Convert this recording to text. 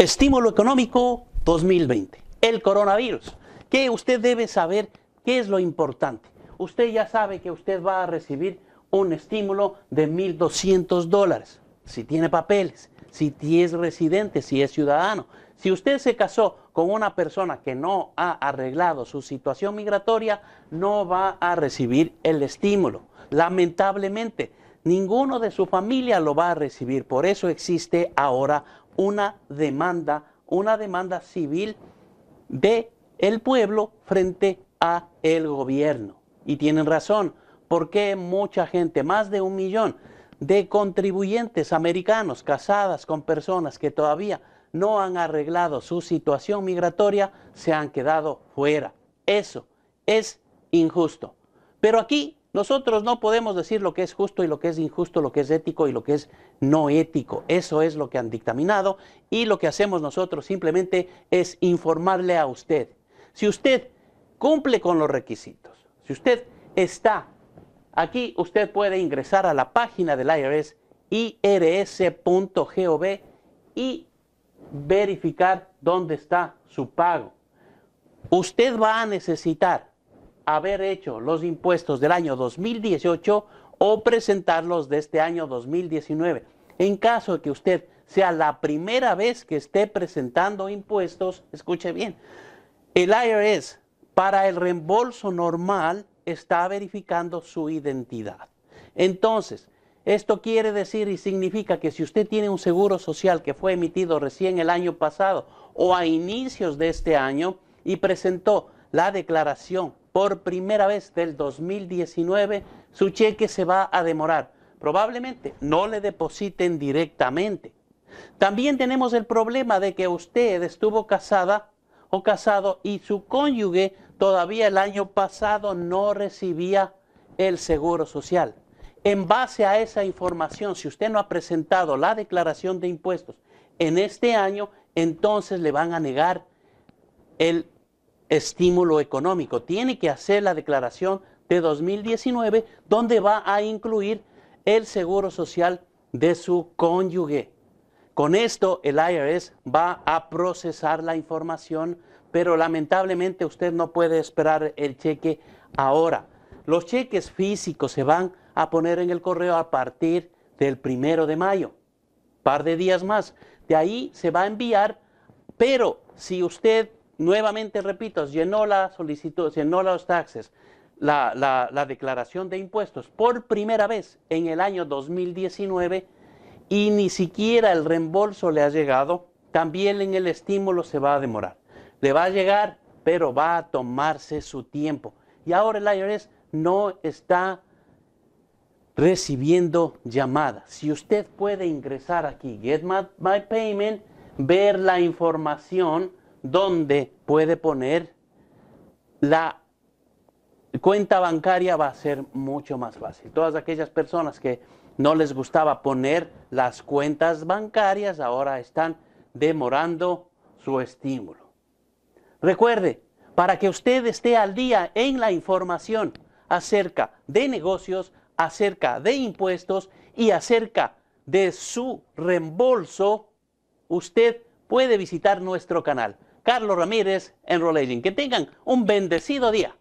Estímulo económico 2020. El coronavirus. Que usted debe saber qué es lo importante. Usted ya sabe que usted va a recibir un estímulo de 1.200 dólares. Si tiene papeles, si es residente, si es ciudadano. Si usted se casó con una persona que no ha arreglado su situación migratoria, no va a recibir el estímulo. Lamentablemente, ninguno de su familia lo va a recibir. Por eso existe ahora una demanda, una demanda civil de el pueblo frente a el gobierno. Y tienen razón, porque mucha gente, más de un millón de contribuyentes americanos casadas con personas que todavía no han arreglado su situación migratoria, se han quedado fuera. Eso es injusto. Pero aquí nosotros no podemos decir lo que es justo y lo que es injusto, lo que es ético y lo que es no ético. Eso es lo que han dictaminado y lo que hacemos nosotros simplemente es informarle a usted. Si usted cumple con los requisitos, si usted está aquí, usted puede ingresar a la página del IRS irs.gov y verificar dónde está su pago. Usted va a necesitar haber hecho los impuestos del año 2018 o presentarlos de este año 2019. En caso de que usted sea la primera vez que esté presentando impuestos, escuche bien, el IRS para el reembolso normal está verificando su identidad. Entonces, esto quiere decir y significa que si usted tiene un seguro social que fue emitido recién el año pasado o a inicios de este año y presentó la declaración por primera vez del 2019, su cheque se va a demorar. Probablemente no le depositen directamente. También tenemos el problema de que usted estuvo casada o casado y su cónyuge todavía el año pasado no recibía el seguro social. En base a esa información, si usted no ha presentado la declaración de impuestos en este año, entonces le van a negar el estímulo económico. Tiene que hacer la declaración de 2019 donde va a incluir el seguro social de su cónyuge. Con esto el IRS va a procesar la información, pero lamentablemente usted no puede esperar el cheque ahora. Los cheques físicos se van a poner en el correo a partir del primero de mayo, par de días más. De ahí se va a enviar, pero si usted nuevamente repito, llenó la solicitud, llenó los taxes, la, declaración de impuestos por primera vez en el año 2019 y ni siquiera el reembolso le ha llegado, también en el estímulo se va a demorar. Le va a llegar, pero va a tomarse su tiempo. Y ahora el IRS no está recibiendo llamadas. Si usted puede ingresar aquí, Get my Payment, ver la información, donde puede poner la cuenta bancaria va a ser mucho más fácil. Todas aquellas personas que no les gustaba poner las cuentas bancarias ahora están demorando su estímulo. Recuerde, para que usted esté al día en la información acerca de negocios, acerca de impuestos y acerca de su reembolso, usted puede visitar nuestro canal. Carlos Ramírez en Rolling. Que tengan un bendecido día.